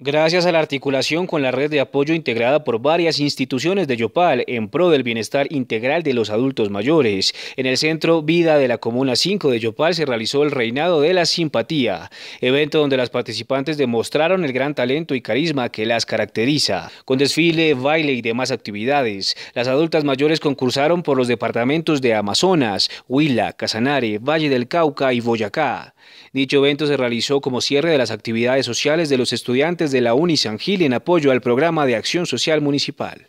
Gracias a la articulación con la red de apoyo integrada por varias instituciones de Yopal en pro del bienestar integral de los adultos mayores, en el Centro Vida de la Comuna 5 de Yopal se realizó el Reinado de la Simpatía, evento donde las participantes demostraron el gran talento y carisma que las caracteriza. Con desfile, baile y demás actividades, las adultas mayores concursaron por los departamentos de Amazonas, Huila, Casanare, Valle del Cauca y Boyacá. Dicho evento se realizó como cierre de las actividades sociales de los estudiantes de la Uni San Gil en apoyo al programa de acción social municipal.